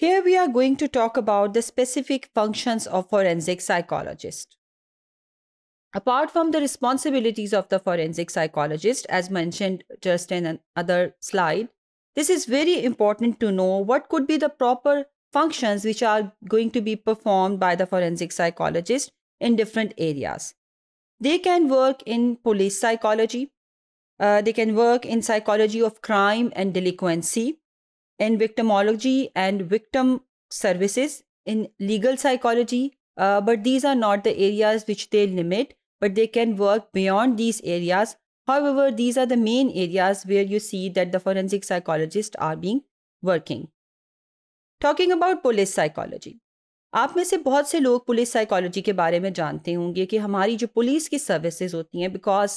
Here we are going to talk about the specific functions of forensic psychologist. Apart from the responsibilities of the forensic psychologist, as mentioned just in another slide, this is very important to know what could be the proper functions which are going to be performed by the forensic psychologist in different areas. They can work in police psychology, uh, they can work in psychology of crime and delinquency, in victimology and victim services, in legal psychology, uh, but these are not the areas which they limit, but they can work beyond these areas. However, these are the main areas where you see that the forensic psychologists are being working. talking about police psychology आप में से बहुत से लोग police psychology के बारे में जानते होंगे कि हमारी जो पुलिस की सर्विसेज होती हैं because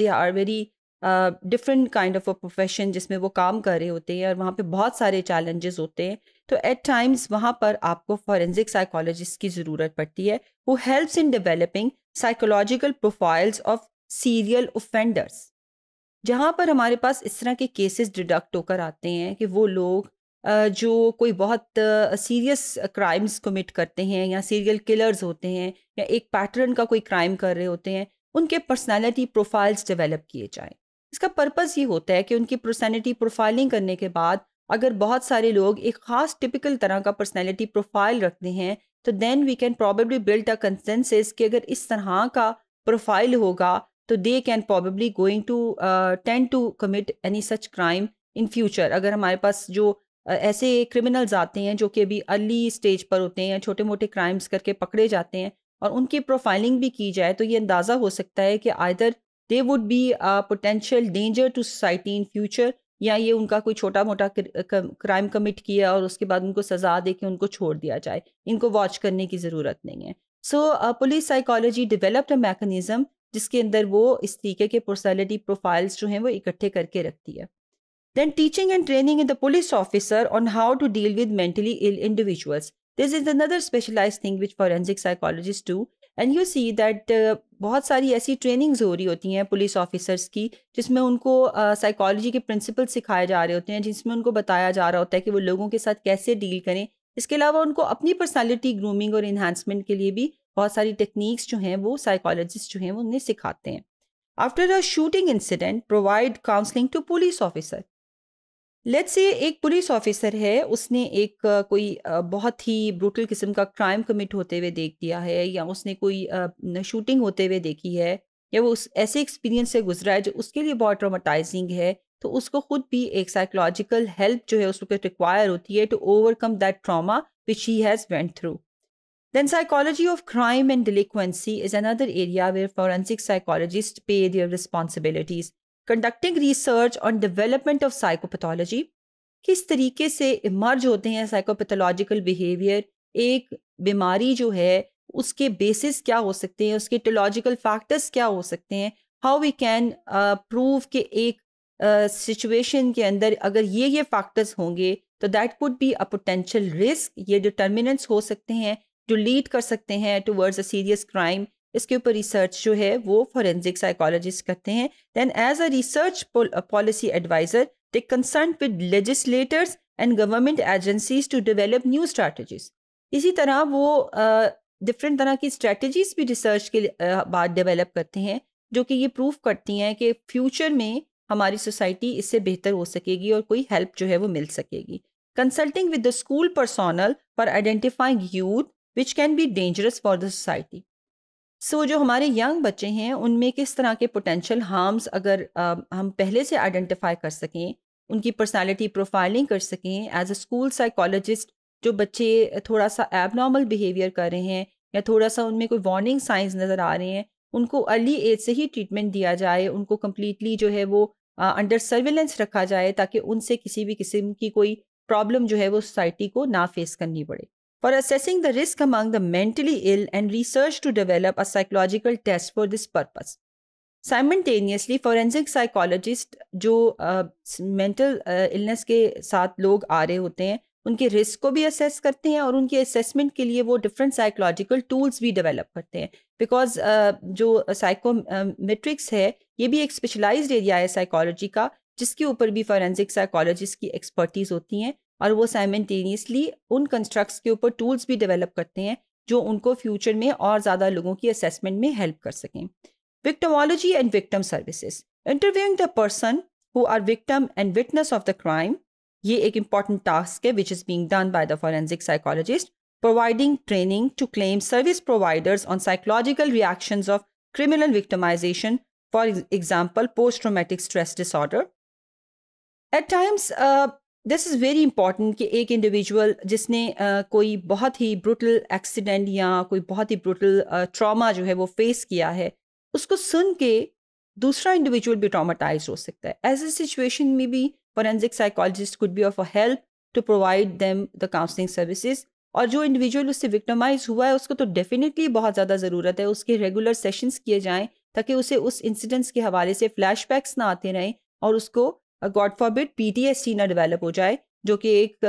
they are very different kind of a profession जिसमें वो काम कर रहे होते हैं और वहाँ पे बहुत सारे चैलेंजेस होते हैं तो एट टाइम्स वहाँ पर आपको फॉरेंसिक साइकोलॉजिस्ट की ज़रूरत पड़ती है वो helps in developing psychological profiles of serial offenders जहाँ पर हमारे पास इस तरह के केसेस डिडक्ट होकर आते हैं कि वो लोग जो कोई बहुत सीरियस क्राइम्स कमिट करते हैं या सीरियल किलर्स होते हैं या एक पैटर्न का कोई क्राइम कर रहे होते हैं उनके पर्सनालिटी प्रोफाइल्स डेवलप किए जाएं इसका पर्पस ये होता है कि उनकी पर्सनैलिटी प्रोफाइलिंग करने के बाद अगर बहुत सारे लोग एक ख़ास टिपिकल तरह का पर्सनैलिटी प्रोफाइल रखते हैं तो then we can probably build a consensus कि अगर इस तरह का प्रोफाइल होगा तो they can probably going to tend to commit any such crime in future अगर हमारे पास जो uh, ऐसे क्रिमिनल्स आते हैं जो कि अभी अर्ली स्टेज पर होते हैं छोटे मोटे क्राइम्स करके पकड़े जाते हैं और उनकी प्रोफाइलिंग भी की जाए तो ये अंदाज़ा हो सकता है कि either they would be potential danger to society in future या ये उनका कोई छोटा मोटा क्राइम कमिट किया और उसके बाद उनको सजा दे के उनको छोड़ दिया जाए इनको वॉच करने की ज़रूरत नहीं है so police psychology developed a mechanism जिसके अंदर वो इस तरीके के पर्सनैलिटी प्रोफाइल्स जो हैं वो इकट्ठे करके रखती है then teaching and training in the police officer on how to deal with mentally ill individuals this is another specialise thing which forensic psychologist do and you see that बहुत सारी ऐसी ट्रेनिंग्स हो रही होती हैं पुलिस ऑफिसर्स की जिसमें उनको साइकोलॉजी uh, के प्रिंसिपल सिखाए जा रहे होते हैं जिसमें उनको बताया जा रहा होता है कि वो लोगों के साथ कैसे डील करें इसके अलावा उनको अपनी पर्सनैलिटी ग्रूमिंग और इन्हांसमेंट के लिए भी बहुत सारी टेक्निक्स जो हैं वो साइकोलॉजिस्ट जो हैं वो उन्हें सिखाते हैं after a shooting incident provide counselling to police officer let's say एक पुलिस ऑफिसर है उसने एक कोई बहुत ही ब्रूटल किस्म का क्राइम कमिट होते हुए देख दिया है या उसने कोई शूटिंग होते हुए देखी है या वो उस ऐसे एक्सपीरियंस से गुजरा है जो उसके लिए बहुत ट्रोमाटाइजिंग है तो उसको खुद भी एक साइकोलॉजिकल हेल्प जो है उसको रिक्वायर होती है to overcome that trauma which he has went through then psychology of crime and delinquency is another area where forensic psychologist pay their responsibilities conducting research on development of psychopathology किस तरीके से emerge होते हैं psychopathological behaviour एक बीमारी जो है उसके बेसिस क्या हो सकते हैं उसके टोलॉजिकल फैक्टर्स क्या हो सकते हैं हाउ वी कैन प्रूव के एक सिचुएशन uh, के अंदर अगर ये ये फैक्टर्स होंगे तो that would be a potential risk ये डिटर्मिनेंट्स हो सकते हैं जो लीड कर सकते हैं टूवर्ड्स अ सीरियस क्राइम इसके ऊपर रिसर्च जो है वो फॉरेंसिक साइकोलॉजिस्ट करते हैं then as a research policy adviser they concern with legislators and government agencies to develop new strategies इसी तरह वो डिफरेंट uh, तरह की स्ट्रैटेजीज भी रिसर्च के uh, बाद डेवलप करते हैं जो कि ये प्रूव करती हैं कि फ्यूचर में हमारी सोसाइटी इससे बेहतर हो सकेगी और कोई हेल्प जो है वो मिल सकेगी consulting with the school personnel for identifying youth which can be dangerous for the society so so, जो हमारे यंग बच्चे हैं उनमें किस तरह के पोटेंशियल हार्म्स अगर आ, हम पहले से आइडेंटिफाई कर सकें उनकी पर्सनालिटी प्रोफाइलिंग कर सकें एज अ स्कूल साइकोलॉजिस्ट जो बच्चे थोड़ा सा एबनॉर्मल बिहेवियर कर रहे हैं या थोड़ा सा उनमें कोई वार्निंग साइंस नज़र आ रहे हैं उनको अर्ली एज से ही ट्रीटमेंट दिया जाए उनको कम्प्लीटली जो है वो अंडर सर्विलेंस रखा जाए ताकि उनसे किसी भी किस्म की कोई प्रॉब्लम जो है वो सोसाइटी को ना फेस करनी पड़े for assessing the risk among the mentally ill and research to develop a psychological test for this purpose. Simultaneously forensic psychologist जो मेंटल इलनेस के साथ लोग आ रहे होते हैं उनके रिस्क को भी असेस करते हैं और उनके असेसमेंट के लिए वो डिफरेंट साइकोलॉजिकल टूल्स भी डेवलप करते हैं बिकॉज uh, जो साइकोमेट्रिक्स uh, है ये भी एक स्पेशलाइज्ड एरिया है साइकोलॉजी का जिसके ऊपर भी फॉरेंसिक साइकोलॉजिस्ट की एक्सपर्टीज होती हैं और वो साइमेंटेनियसली उन कंस्ट्रक्ट्स के ऊपर टूल्स भी डेवलप करते हैं जो उनको फ्यूचर में और ज़्यादा लोगों की असेसमेंट में हेल्प कर सकें victimology and victim services interviewing the person who are victim and witness of the crime ये एक इम्पॉर्टेंट टास्क है which is being done by the forensic psychologist providing training to claim service providers on psychological reaction of criminal victimization for example post traumatic stress disorder at times this is very important कि एक individual जिसने आ, कोई बहुत ही brutal accident या कोई बहुत ही brutal trauma जो है वो फेस किया है उसको सुन के दूसरा इंडिविजुअल भी ट्रामाटाइज हो सकता है एज ए सिचुएशन में भी forensic psychologist could be of a help to provide them the counselling services और जो इंडिविजुअल उससे विक्टमाइज हुआ है उसको तो डेफिनेटली बहुत ज़्यादा ज़रूरत है उसके रेगुलर सेशंस किए जाएं ताकि उसे उस इंसिडेंट्स के हवाले से फ्लैशबैक्स ना आते रहें और उसको गॉड फॉर फॉरबिड टी ना डेवलप हो जाए जो कि एक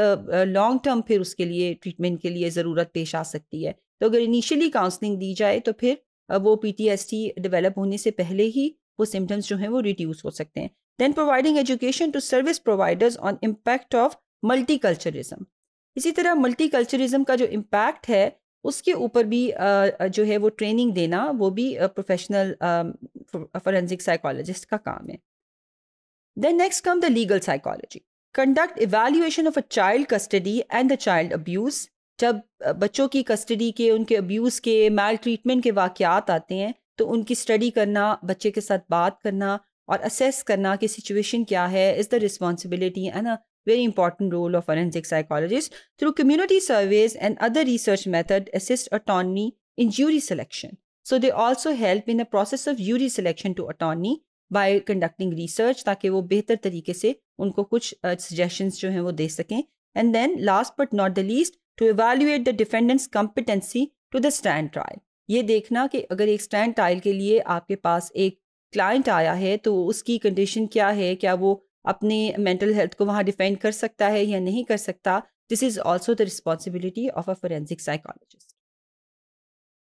लॉन्ग टर्म फिर उसके लिए ट्रीटमेंट के लिए ज़रूरत पेश आ सकती है तो अगर इनिशियली काउंसलिंग दी जाए तो फिर वो टी डेवलप होने से पहले ही वो सिम्टम्स जो हैं वो रिड्यूस हो सकते हैं then providing education to service providers on impact of multiculturism इसी तरह मल्टी का जो इम्पैक्ट है उसके ऊपर भी जो है वो ट्रेनिंग देना वो भी प्रोफेशनल फॉरेंसिक साइकोलॉजिस्ट का काम है Then next come the legal psychology. Conduct evaluation of a child custody and the child abuse. जब बच्चों की कस्टडी के उनके अब्यूज़ के मैल ट्रीटमेंट के वाक़ात आते हैं तो उनकी स्टडी करना बच्चे के साथ बात करना और असेस करना कि सिचुएशन क्या है is the responsibility and a very important role of forensic psychologists through community surveys and other research method assist attorney in jury selection so they also help in the process of jury selection to attorney. By conducting research ताकि वो बेहतर तरीके से उनको कुछ suggestion uh, जो हैं वो दे सकें and then last but not the least to evaluate the defendant's competency to the stand trial ये देखना कि अगर एक स्टैंड ट्रायल के लिए आपके पास एक क्लाइंट आया है तो उसकी कंडीशन क्या है क्या वो अपने मेंटल हेल्थ को वहाँ डिफेंड कर सकता है या नहीं कर सकता this is also the responsibility of a forensic psychologist